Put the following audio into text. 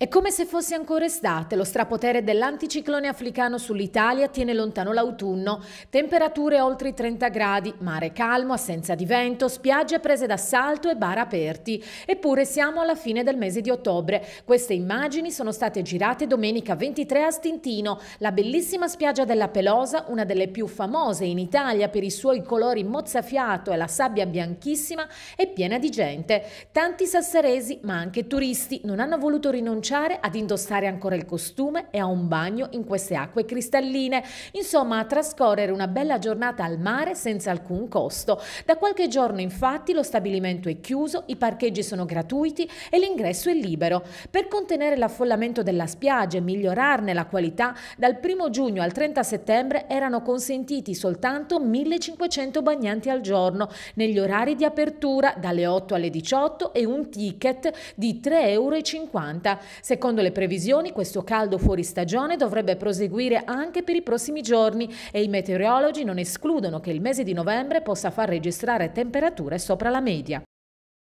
È come se fosse ancora estate, lo strapotere dell'anticiclone africano sull'Italia tiene lontano l'autunno, temperature oltre i 30 gradi, mare calmo, assenza di vento, spiagge prese d'assalto e bar aperti. Eppure siamo alla fine del mese di ottobre. Queste immagini sono state girate domenica 23 a Stintino, la bellissima spiaggia della Pelosa, una delle più famose in Italia per i suoi colori mozzafiato e la sabbia bianchissima è piena di gente. Tanti sassaresi, ma anche turisti, non hanno voluto rinunciare rinunciare ad indossare ancora il costume e a un bagno in queste acque cristalline, insomma a trascorrere una bella giornata al mare senza alcun costo. Da qualche giorno infatti lo stabilimento è chiuso, i parcheggi sono gratuiti e l'ingresso è libero. Per contenere l'affollamento della spiaggia e migliorarne la qualità, dal 1 giugno al 30 settembre erano consentiti soltanto 1500 bagnanti al giorno, negli orari di apertura dalle 8 alle 18 e un ticket di 3,50 euro. Secondo le previsioni, questo caldo fuori stagione dovrebbe proseguire anche per i prossimi giorni e i meteorologi non escludono che il mese di novembre possa far registrare temperature sopra la media.